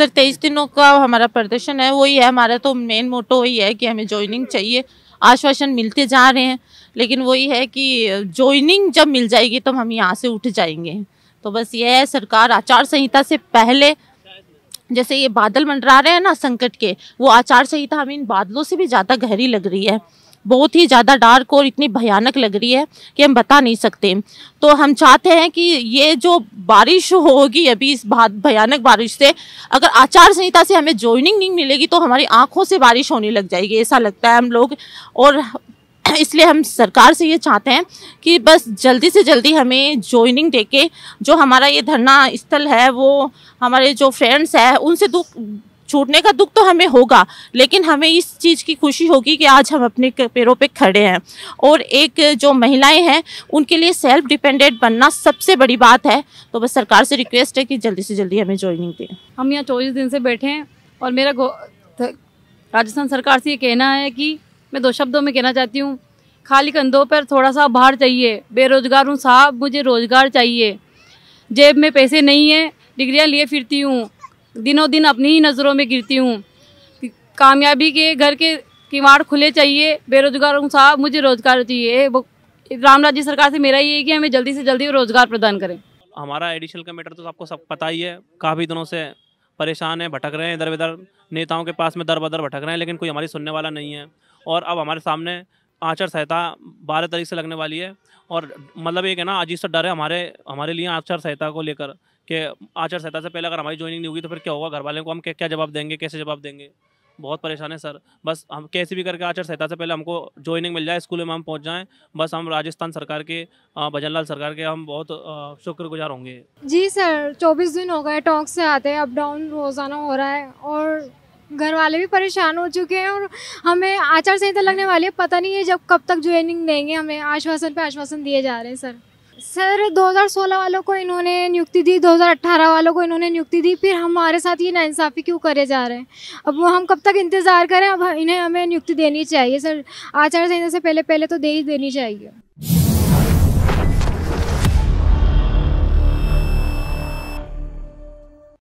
sir तेईस दिनों का हमारा प्रदर्शन है वही है हमारा तो मेन मोटो वही है कि हमें ज्वाइनिंग चाहिए आश्वासन मिलते जा रहे हैं लेकिन वही है कि ज्वाइनिंग जब मिल जाएगी तो हम यहाँ से उठ जाएंगे तो बस ये है सरकार आचार संहिता से पहले जैसे ये बादल मंडरा रहे हैं ना संकट के वो आचार संहिता हमें इन बादलों से भी ज़्यादा गहरी लग रही है बहुत ही ज़्यादा डार्क और इतनी भयानक लग रही है कि हम बता नहीं सकते तो हम चाहते हैं कि ये जो बारिश होगी अभी इस भयानक बारिश से अगर आचार संहिता से हमें ज्वाइनिंग नहीं मिलेगी तो हमारी आँखों से बारिश होने लग जाएगी ऐसा लगता है हम लोग और इसलिए हम सरकार से ये चाहते हैं कि बस जल्दी से जल्दी हमें ज्वाइनिंग दे के जो हमारा ये धरना स्थल है वो हमारे जो फ्रेंड्स हैं उनसे छूटने का दुख तो हमें होगा लेकिन हमें इस चीज़ की खुशी होगी कि आज हम अपने पैरों पे खड़े हैं और एक जो महिलाएं हैं उनके लिए सेल्फ डिपेंडेंट बनना सबसे बड़ी बात है तो बस सरकार से रिक्वेस्ट है कि जल्दी से जल्दी हमें ज्वाइनिंग दें हम यहाँ चौबीस दिन से बैठे हैं और मेरा राजस्थान सरकार से ये कहना है कि मैं दो शब्दों में कहना चाहती हूँ खाली कंधों पर थोड़ा सा बाहर चाहिए बेरोजगार हूँ साहब मुझे रोज़गार चाहिए जेब में पैसे नहीं है डिग्रियाँ लिए फिरती हूँ दिनों दिन अपनी ही नज़रों में गिरती हूँ कामयाबी के घर के किवाड़ खुले चाहिए बेरोजगारों साहब मुझे रोजगार चाहिए राम राज्य सरकार से मेरा ये है कि हमें जल्दी से जल्दी रोजगार प्रदान करें हमारा एडिशनल कमेटर तो आपको सब पता ही है काफ़ी दिनों से परेशान है भटक रहे हैं इधर उधर नेताओं के पास में दर बदर भटक रहे हैं लेकिन कोई हमारी सुनने वाला नहीं है और अब हमारे सामने आचार संहिता बारह तारीख से लगने वाली है और मतलब एक है ना अजीब सा डर है हमारे हमारे लिए आचार संहिता को लेकर कि आचार संहिता से पहले अगर हमारी ज्वाइनिंग नहीं होगी तो फिर क्या होगा घर वाले को हम क्या जवाब देंगे कैसे जवाब देंगे बहुत परेशान है सर बस हम कैसे भी करके आचार संहिता से पहले हमको ज्वाइनिंग मिल जाए स्कूल में हम पहुंच जाएं बस हम राजस्थान सरकार के भजन लाल सरकार के हम बहुत शुक्रगुजार होंगे जी सर 24 दिन हो गए टॉक से आते हैं अप डाउन रोज़ाना हो रहा है और घर वाले भी परेशान हो चुके हैं और हमें आचार संहिता लगने वाली है पता नहीं है जब कब तक ज्वाइनिंग देंगे हमें आश्वासन पे आश्वासन दिए जा रहे हैं सर सर 2016 वालों को इन्होंने नियुक्ति दी 2018 वालों को इन्होंने नियुक्ति दी फिर हमारे साथ ये नाइंसाफ़ी क्यों करे जा रहे हैं अब वो हम कब तक इंतज़ार करें अब इन्हें हमें नियुक्ति देनी चाहिए सर आचार संहिता से पहले पहले तो दे ही देनी चाहिए